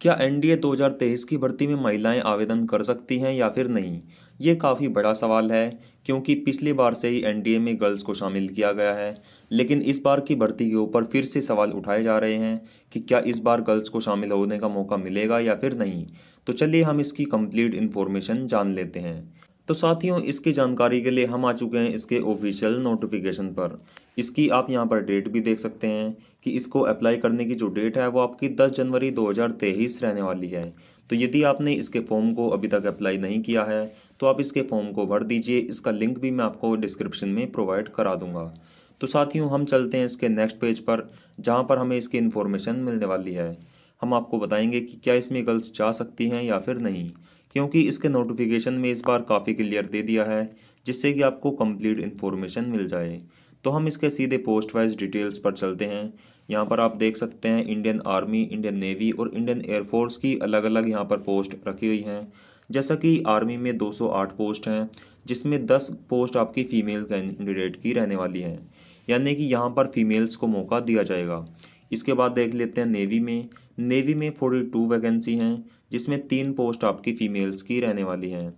क्या एनडीए 2023 की भर्ती में महिलाएं आवेदन कर सकती हैं या फिर नहीं ये काफ़ी बड़ा सवाल है क्योंकि पिछली बार से ही एनडीए में गर्ल्स को शामिल किया गया है लेकिन इस बार की भर्ती के ऊपर फिर से सवाल उठाए जा रहे हैं कि क्या इस बार गर्ल्स को शामिल होने का मौका मिलेगा या फिर नहीं तो चलिए हम इसकी कंप्लीट इन्फॉर्मेशन जान लेते हैं तो साथियों इसकी जानकारी के लिए हम आ चुके हैं इसके ऑफिशियल नोटिफिकेशन पर इसकी आप यहाँ पर डेट भी देख सकते हैं कि इसको अप्लाई करने की जो डेट है वो आपकी 10 जनवरी 2023 रहने वाली है तो यदि आपने इसके फॉर्म को अभी तक अप्लाई नहीं किया है तो आप इसके फॉर्म को भर दीजिए इसका लिंक भी मैं आपको डिस्क्रिप्शन में प्रोवाइड करा दूंगा तो साथियों हम चलते हैं इसके नेक्स्ट पेज पर जहाँ पर हमें इसकी इन्फॉर्मेशन मिलने वाली है हम आपको बताएंगे कि क्या इसमें गर्ल्स जा सकती हैं या फिर नहीं क्योंकि इसके नोटिफिकेशन में इस बार काफ़ी क्लियर दे दिया है जिससे कि आपको कंप्लीट इन्फॉर्मेशन मिल जाए तो हम इसके सीधे पोस्ट वाइज डिटेल्स पर चलते हैं यहाँ पर आप देख सकते हैं इंडियन आर्मी इंडियन नेवी और इंडियन एयरफोर्स की अलग अलग यहाँ पर पोस्ट रखी हुई हैं जैसा कि आर्मी में 208 पोस्ट हैं जिसमें 10 पोस्ट आपकी फ़ीमेल कैंडिडेट की रहने वाली हैं यानी कि यहाँ पर फीमेल्स को मौका दिया जाएगा इसके बाद देख लेते हैं नेवी में नेवी में फोर्टी टू वैकेंसी हैं जिसमें तीन पोस्ट आपकी फ़ीमेल्स की रहने वाली हैं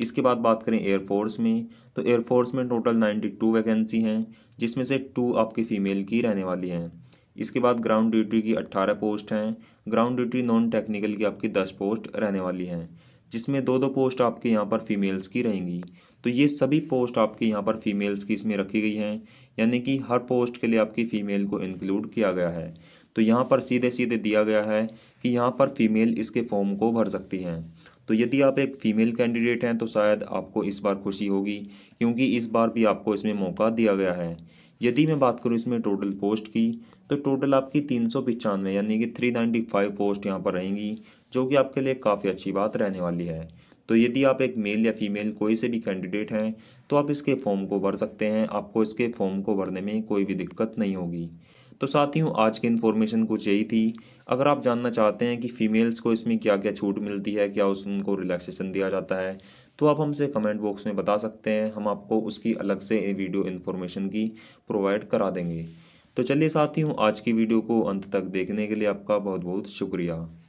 इसके बाद बात करें एयरफोर्स में तो एयरफोर्स में टोटल नाइन्टी टू वैकेंसी हैं जिसमें से टू आपकी फ़ीमेल की रहने वाली हैं इसके बाद ग्राउंड ड्यूटी की अट्ठारह पोस्ट हैं ग्राउंड ड्यूटी नॉन टेक्निकल की आपकी दस पोस्ट रहने वाली हैं जिसमें दो दो पोस्ट आपके यहाँ पर फीमेल्स की रहेंगी तो ये सभी पोस्ट आपके यहाँ पर फीमेल्स की इसमें रखी गई हैं यानी कि हर पोस्ट के लिए आपकी फ़ीमेल को इंक्लूड किया गया है तो यहाँ पर सीधे सीधे दिया गया है कि यहाँ पर फीमेल इसके फॉर्म को भर सकती हैं तो यदि आप एक फ़ीमेल कैंडिडेट हैं तो शायद आपको इस बार खुशी होगी क्योंकि इस बार भी आपको इसमें मौका दिया गया है यदि मैं बात करूँ इसमें टोटल पोस्ट की तो टोटल आपकी तीन सौ पिचानवे यानी कि थ्री नाइन्टी फाइव पोस्ट यहाँ पर रहेंगी जो कि आपके लिए काफ़ी अच्छी बात रहने वाली है तो यदि आप एक मेल या फीमेल कोई से भी कैंडिडेट हैं तो आप इसके फॉर्म को भर सकते हैं आपको इसके फॉर्म को भरने में कोई भी दिक्कत नहीं होगी तो साथियों आज की इन्फॉर्मेशन कुछ यही थी अगर आप जानना चाहते हैं कि फ़ीमेल्स को इसमें क्या क्या छूट मिलती है क्या उसको रिलैक्सेशन दिया जाता है तो आप हमसे कमेंट बॉक्स में बता सकते हैं हम आपको उसकी अलग से वीडियो इन्फॉर्मेशन की प्रोवाइड करा देंगे तो चलिए साथियों आज की वीडियो को अंत तक देखने के लिए आपका बहुत बहुत शुक्रिया